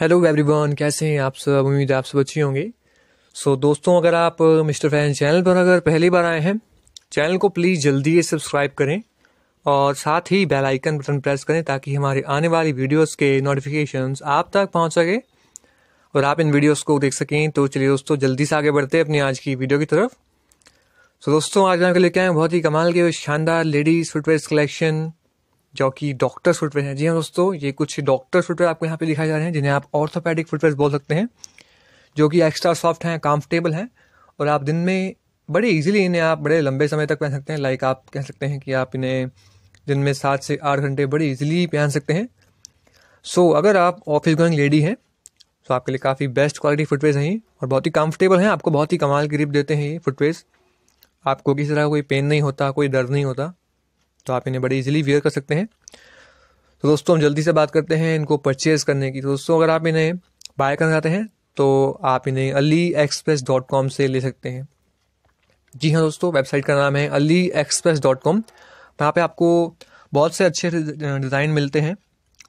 hello everyone कैसे हैं आप सब उम्मीद आप सब अच्छी होंगे सो so, दोस्तों अगर आप uh, मिस्टर फैन चैनल पर अगर पहली बार आए हैं चैनल को प्लीज़ जल्दी से सब्सक्राइब करें और साथ ही बेल आइकन बटन प्रेस करें ताकि हमारे आने वाली वीडियोस के नोटिफिकेशंस आप तक पहुंच सके और आप इन वीडियोस को देख सकें तो चलिए दोस्तों जल्दी से आगे बढ़ते हैं अपनी आज की वीडियो की तरफ सो so, दोस्तों आज मैं आपको लेके आए बहुत ही कमाल के शानदार लेडीज़ फुटवेयर कलेक्शन जो कि डॉक्टर फुटवेयर हैं जी हाँ दोस्तों ये कुछ डॉक्टर फुटवेयर आपको यहाँ पे दिखाए जा रहे हैं जिन्हें आप ऑर्थोपैडिक फुटवेयर बोल सकते हैं जो कि एक्स्ट्रा सॉफ्ट हैं कम्फर्टेबल हैं और आप दिन में बड़े इजीली इन्हें आप बड़े लंबे समय तक पहन सकते हैं लाइक आप कह सकते हैं कि आप इन्हें दिन में सात से आठ घंटे बड़े इजीली पहन सकते हैं सो so, अगर आप ऑफिस गोइंग लेडी हैं तो आपके लिए काफ़ी बेस्ट क्वालिटी फुटवेयर हैं और बहुत ही कंफर्टेबल हैं आपको बहुत ही कमाल की ग्रिप देते हैं ये फुटवेयर आपको किसी तरह कोई पेन नहीं होता कोई दर्द नहीं होता तो आप इन्हें बड़े इजीली वेयर कर सकते हैं तो दोस्तों हम जल्दी से बात करते हैं इनको परचेज़ करने की तो दोस्तों अगर आप इन्हें बाय करना चाहते हैं तो आप इन्हें अली एक्सप्रेस डॉट कॉम से ले सकते हैं जी हाँ दोस्तों वेबसाइट का नाम है अली एक्सप्रेस डॉट कॉम वहाँ पर आपको बहुत से अच्छे डिज़ाइन मिलते हैं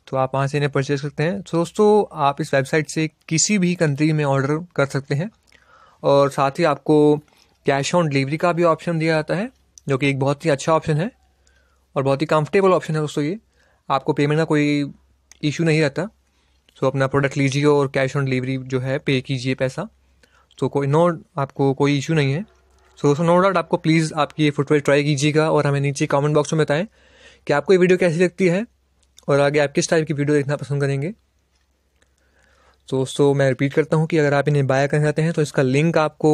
तो आप वहाँ से इन्हें परचेज करते हैं तो दोस्तों आप इस वेबसाइट से किसी भी कंट्री में ऑर्डर कर सकते हैं और साथ ही आपको कैश ऑन डिलीवरी का भी ऑप्शन दिया जाता है जो कि एक बहुत ही अच्छा ऑप्शन है और बहुत ही कंफर्टेबल ऑप्शन है दोस्तों ये आपको पेमेंट का कोई इशू नहीं रहता सो अपना प्रोडक्ट लीजिए और कैश ऑन डिलीवरी जो है पे कीजिए पैसा सो कोई नो आपको कोई इशू नहीं है सो दोस्तों नो डाउट आपको प्लीज़ आपकी ये फुटवेयर ट्राई कीजिएगा और हमें नीचे कमेंट बॉक्स में बताएं कि आपको ये वीडियो कैसी लगती है और आगे आप किस टाइप की वीडियो देखना पसंद करेंगे तो दोस्तों मैं रिपीट करता हूँ कि अगर आप इन्हें बाय करना चाहते हैं तो इसका लिंक आपको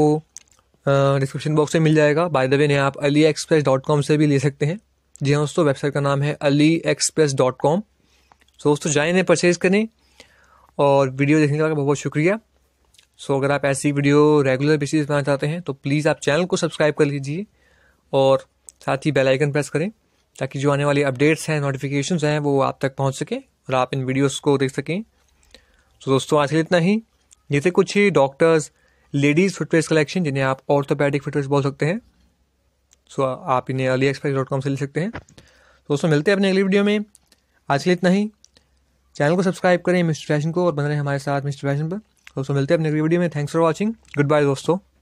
डिस्क्रिप्शन बॉक्स में मिल जाएगा बाय द वे इन्हें आप अली एक्सप्रेस डॉट कॉम से भी ले सकते हैं जी हाँ दोस्तों वेबसाइट का नाम है AliExpress dot com so दोस्तों जाए इन्हें परचेज़ करें और वीडियो देखने का बहुत बहुत शुक्रिया सो अगर आप ऐसी वीडियो रेगुलर बेसिस बनाना चाहते हैं तो प्लीज़ आप चैनल को सब्सक्राइब कर लीजिए और साथ ही बेल आइकन प्रेस करें ताकि जो आने वाली अपडेट्स हैं नोटिफिकेशन हैं वो आप तक पहुँच सकें और आप इन वीडियोज़ को देख सकें तो दोस्तों आज के लिए इतना ही जैसे कुछ ही डॉक्टर्स लेडीज़ फुटवेयर कलेक्शन जिन्हें आप ऑर्थोपैडिक फुटवेयर बोल सकते हैं सो आप इन्हें अली एक्सप्रेस डॉट कॉम से ले सकते हैं तो दोस्तों मिलते हैं अपने अगली वीडियो में आज के लिए इतना ही चैनल को सब्सक्राइब करें मिस्टर फैशन को और बन रहे हमारे साथ मिस्टर फैशन पर दोस्तों मिलते हैं अपने अगली वीडियो में thanks for watching goodbye दोस्तों